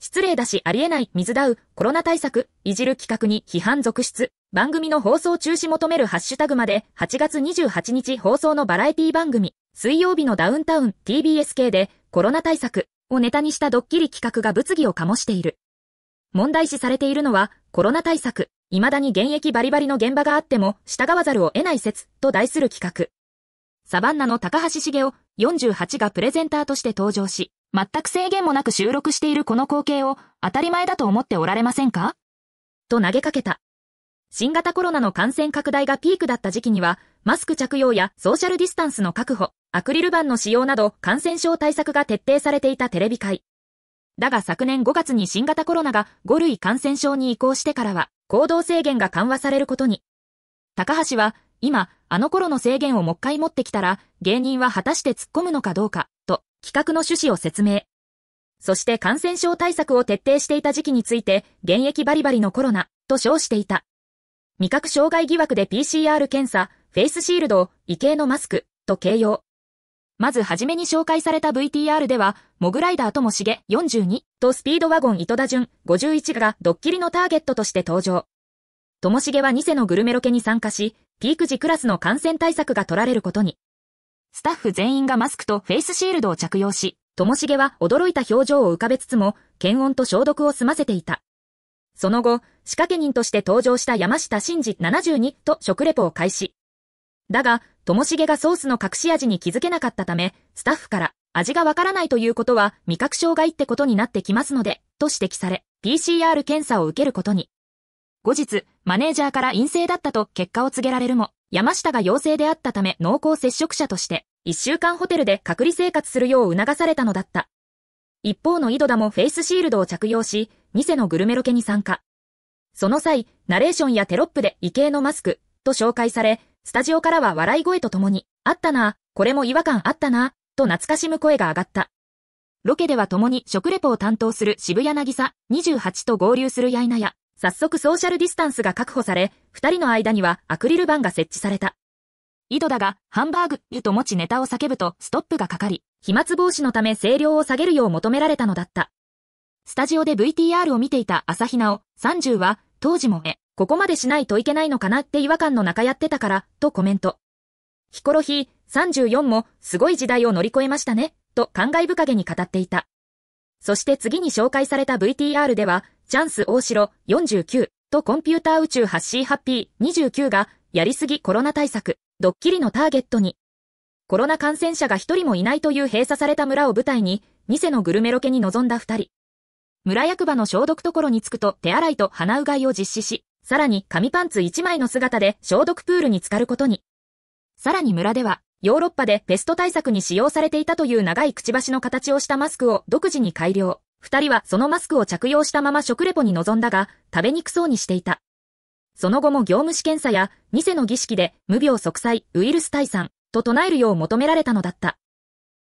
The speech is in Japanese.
失礼だしありえない、水だう、コロナ対策、いじる企画に批判続出。番組の放送中止求めるハッシュタグまで、8月28日放送のバラエティ番組、水曜日のダウンタウン TBS 系で、コロナ対策をネタにしたドッキリ企画が物議を醸している。問題視されているのは、コロナ対策、未だに現役バリバリの現場があっても、従わざるを得ない説、と題する企画。サバンナの高橋茂雄48がプレゼンターとして登場し、全く制限もなく収録しているこの光景を当たり前だと思っておられませんかと投げかけた。新型コロナの感染拡大がピークだった時期には、マスク着用やソーシャルディスタンスの確保、アクリル板の使用など感染症対策が徹底されていたテレビ会。だが昨年5月に新型コロナが5類感染症に移行してからは、行動制限が緩和されることに。高橋は、今、あの頃の制限をもっかい持ってきたら、芸人は果たして突っ込むのかどうか、企画の趣旨を説明。そして感染症対策を徹底していた時期について、現役バリバリのコロナと称していた。味覚障害疑惑で PCR 検査、フェイスシールド異形のマスクと形容。まずはじめに紹介された VTR では、モグライダーともしげ42とスピードワゴン糸田順51がドッキリのターゲットとして登場。ともしげは偽のグルメロケに参加し、ピーク時クラスの感染対策が取られることに。スタッフ全員がマスクとフェイスシールドを着用し、ともしげは驚いた表情を浮かべつつも、検温と消毒を済ませていた。その後、仕掛け人として登場した山下真司72と食レポを開始。だが、ともしげがソースの隠し味に気づけなかったため、スタッフから、味がわからないということは味覚障害ってことになってきますので、と指摘され、PCR 検査を受けることに。後日、マネージャーから陰性だったと結果を告げられるも、山下が陽性であったため濃厚接触者として、一週間ホテルで隔離生活するよう促されたのだった。一方の井戸田もフェイスシールドを着用し、偽のグルメロケに参加。その際、ナレーションやテロップで異形のマスク、と紹介され、スタジオからは笑い声とともに、あったな、これも違和感あったな、と懐かしむ声が上がった。ロケでは共に食レポを担当する渋谷渚28と合流するやいなや、早速ソーシャルディスタンスが確保され、二人の間にはアクリル板が設置された。井戸だが、ハンバーグ、湯と持ちネタを叫ぶと、ストップがかかり、飛沫防止のため声量を下げるよう求められたのだった。スタジオで VTR を見ていた朝日奈を、30は、当時もえ、ここまでしないといけないのかなって違和感の中やってたから、とコメント。ヒコロヒー、34も、すごい時代を乗り越えましたね、と感慨深げに語っていた。そして次に紹介された VTR では、チャンス大城49とコンピューター宇宙ハッシーハッピー29がやりすぎコロナ対策、ドッキリのターゲットに。コロナ感染者が一人もいないという閉鎖された村を舞台に、偽のグルメロケに臨んだ二人。村役場の消毒ところに着くと手洗いと鼻うがいを実施し、さらに紙パンツ一枚の姿で消毒プールに浸かることに。さらに村では、ヨーロッパでペスト対策に使用されていたという長いくちばしの形をしたマスクを独自に改良。二人はそのマスクを着用したまま食レポに臨んだが、食べにくそうにしていた。その後も業務試験査や、偽の儀式で、無病息災、ウイルス退散、と唱えるよう求められたのだった。